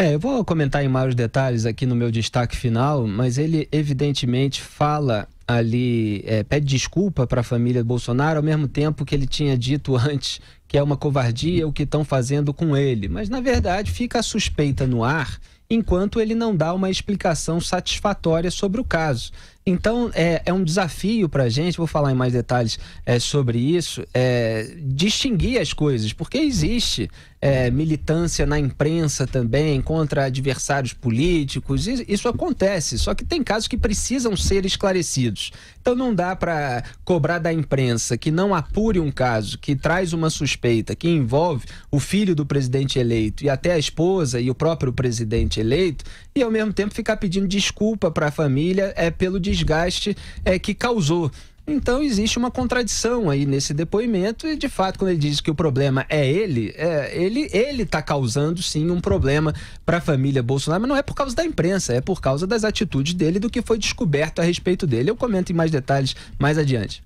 É, eu vou comentar em mais detalhes aqui no meu destaque final, mas ele evidentemente fala ali, é, pede desculpa para a família Bolsonaro, ao mesmo tempo que ele tinha dito antes que é uma covardia o que estão fazendo com ele. Mas na verdade fica a suspeita no ar enquanto ele não dá uma explicação satisfatória sobre o caso. Então, é, é um desafio para a gente, vou falar em mais detalhes é, sobre isso, é, distinguir as coisas, porque existe é, militância na imprensa também, contra adversários políticos, isso acontece, só que tem casos que precisam ser esclarecidos. Então, não dá para cobrar da imprensa que não apure um caso, que traz uma suspeita, que envolve o filho do presidente eleito e até a esposa e o próprio presidente eleito, e ao mesmo tempo ficar pedindo desculpa para a família é pelo desgaste é, que causou. Então existe uma contradição aí nesse depoimento e de fato quando ele diz que o problema é ele, é, ele ele está causando sim um problema para a família Bolsonaro, mas não é por causa da imprensa, é por causa das atitudes dele do que foi descoberto a respeito dele. Eu comento em mais detalhes mais adiante.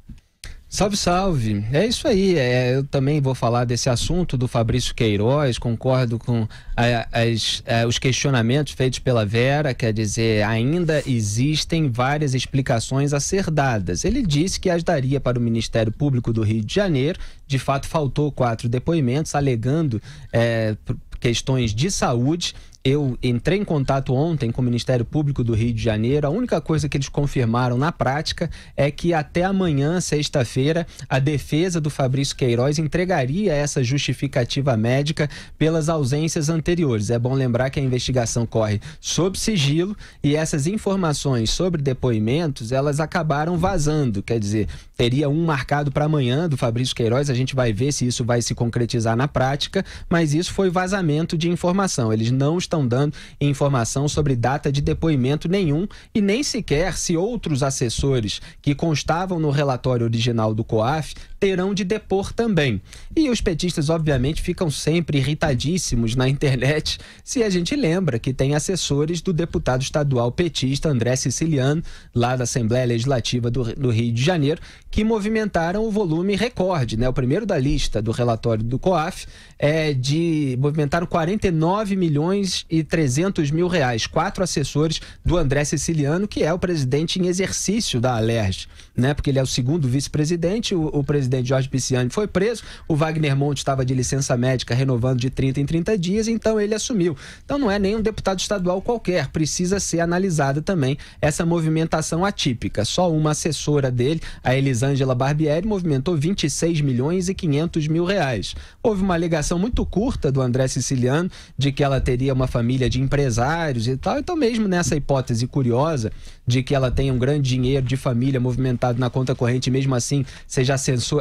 Salve, salve. É isso aí. É, eu também vou falar desse assunto do Fabrício Queiroz. Concordo com a, as, a, os questionamentos feitos pela Vera. Quer dizer, ainda existem várias explicações a ser dadas. Ele disse que as daria para o Ministério Público do Rio de Janeiro. De fato, faltou quatro depoimentos alegando é, questões de saúde eu entrei em contato ontem com o Ministério Público do Rio de Janeiro. A única coisa que eles confirmaram na prática é que até amanhã, sexta-feira, a defesa do Fabrício Queiroz entregaria essa justificativa médica pelas ausências anteriores. É bom lembrar que a investigação corre sob sigilo e essas informações sobre depoimentos, elas acabaram vazando. Quer dizer, teria um marcado para amanhã do Fabrício Queiroz, a gente vai ver se isso vai se concretizar na prática, mas isso foi vazamento de informação. Eles não estão estão dando informação sobre data de depoimento nenhum e nem sequer se outros assessores que constavam no relatório original do COAF terão de depor também. E os petistas, obviamente, ficam sempre irritadíssimos na internet se a gente lembra que tem assessores do deputado estadual petista André Siciliano, lá da Assembleia Legislativa do, do Rio de Janeiro, que movimentaram o volume recorde, né? O primeiro da lista do relatório do COAF é de movimentaram 49 milhões e 300 mil reais, quatro assessores do André Siciliano, que é o presidente em exercício da Alerj, né? Porque ele é o segundo vice-presidente, o, o presidente presidente Jorge Pisciani foi preso, o Wagner Monte estava de licença médica, renovando de 30 em 30 dias, então ele assumiu. Então não é nem um deputado estadual qualquer, precisa ser analisada também essa movimentação atípica. Só uma assessora dele, a Elisângela Barbieri, movimentou 26 milhões e 500 mil reais. Houve uma alegação muito curta do André Siciliano de que ela teria uma família de empresários e tal, então mesmo nessa hipótese curiosa de que ela tenha um grande dinheiro de família movimentado na conta corrente, mesmo assim seja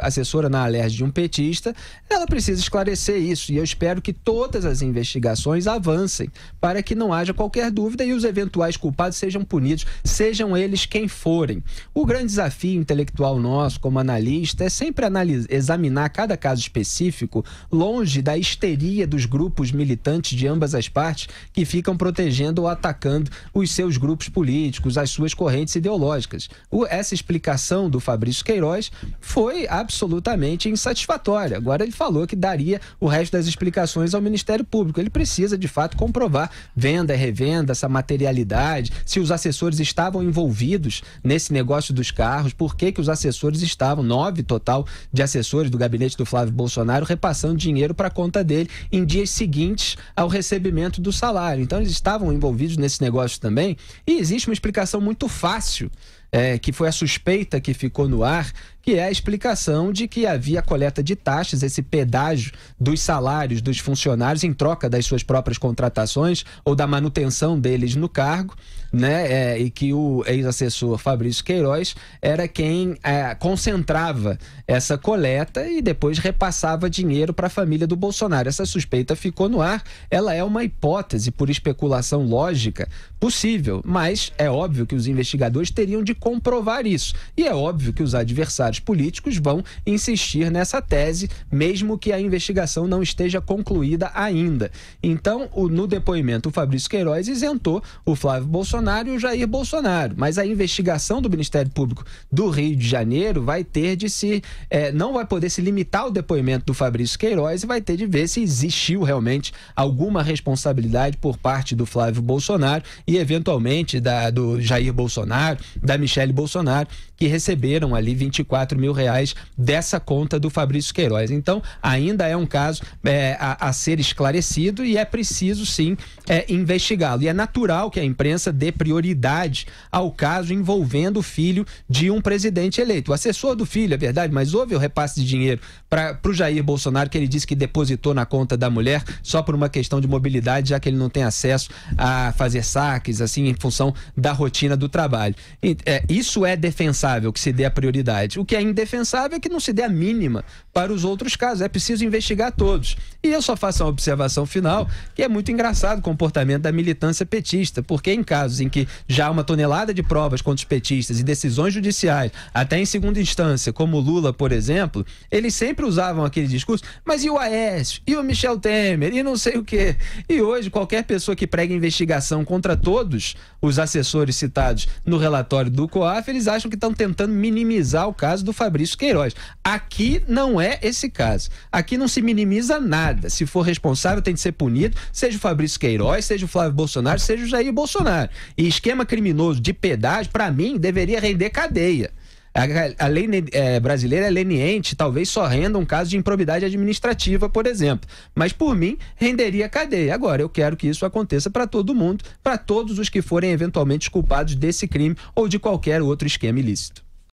assessora na Alerj de um petista, ela precisa esclarecer isso. E eu espero que todas as investigações avancem para que não haja qualquer dúvida e os eventuais culpados sejam punidos, sejam eles quem forem. O grande desafio intelectual nosso como analista é sempre examinar cada caso específico longe da histeria dos grupos militantes de ambas as partes que ficam protegendo ou atacando os seus grupos políticos, as suas correntes ideológicas. O, essa explicação do Fabrício Queiroz foi absolutamente absolutamente insatisfatória. Agora ele falou que daria o resto das explicações ao Ministério Público. Ele precisa, de fato, comprovar venda e revenda, essa materialidade, se os assessores estavam envolvidos nesse negócio dos carros, por que, que os assessores estavam, nove total de assessores do gabinete do Flávio Bolsonaro, repassando dinheiro para a conta dele em dias seguintes ao recebimento do salário. Então eles estavam envolvidos nesse negócio também e existe uma explicação muito fácil é, que foi a suspeita que ficou no ar, que é a explicação de que havia coleta de taxas, esse pedágio dos salários dos funcionários em troca das suas próprias contratações ou da manutenção deles no cargo, né? É, e que o ex-assessor Fabrício Queiroz era quem é, concentrava essa coleta e depois repassava dinheiro para a família do Bolsonaro. Essa suspeita ficou no ar. Ela é uma hipótese por especulação lógica possível, mas é óbvio que os investigadores teriam de comprovar isso. E é óbvio que os adversários políticos vão insistir nessa tese, mesmo que a investigação não esteja concluída ainda. Então, o, no depoimento, o Fabrício Queiroz isentou o Flávio Bolsonaro e o Jair Bolsonaro. Mas a investigação do Ministério Público do Rio de Janeiro vai ter de se. É, não vai poder se limitar ao depoimento do Fabrício Queiroz e vai ter de ver se existiu realmente alguma responsabilidade por parte do Flávio Bolsonaro e, eventualmente, da, do Jair Bolsonaro, da Michelle Michele Bolsonaro, que receberam ali 24 mil reais dessa conta do Fabrício Queiroz. Então, ainda é um caso é, a, a, ser esclarecido e é preciso sim é, investigá-lo. E é natural que a imprensa dê prioridade ao caso envolvendo o filho de um presidente eleito. O assessor do filho, é verdade, mas houve o repasse de dinheiro para o Jair Bolsonaro, que ele disse que depositou na conta da mulher só por uma questão de mobilidade, já que ele não tem acesso a fazer saques, assim, em função da rotina do trabalho. E, é, isso é defensável que se dê a prioridade. O que é indefensável é que não se dê a mínima para os outros casos. É preciso investigar todos. E eu só faço uma observação final, que é muito engraçado o comportamento da militância petista, porque em casos em que já há uma tonelada de provas contra os petistas e decisões judiciais, até em segunda instância, como Lula, por exemplo, eles sempre usavam aquele discurso, mas e o Aécio? E o Michel Temer? E não sei o quê? E hoje, qualquer pessoa que prega investigação contra todos os assessores citados no relatório do COAF, eles acham que estão tentando minimizar o caso do Fabrício Queiroz. Aqui não é esse caso. Aqui não se minimiza nada. Se for responsável, tem de ser punido, seja o Fabrício Queiroz, seja o Flávio Bolsonaro, seja o Jair Bolsonaro. E esquema criminoso de pedágio, para mim, deveria render cadeia. A, a lei é, brasileira é leniente, talvez só renda um caso de improbidade administrativa, por exemplo. Mas por mim, renderia cadeia. Agora, eu quero que isso aconteça para todo mundo, para todos os que forem eventualmente culpados desse crime ou de qualquer outro esquema ilícito.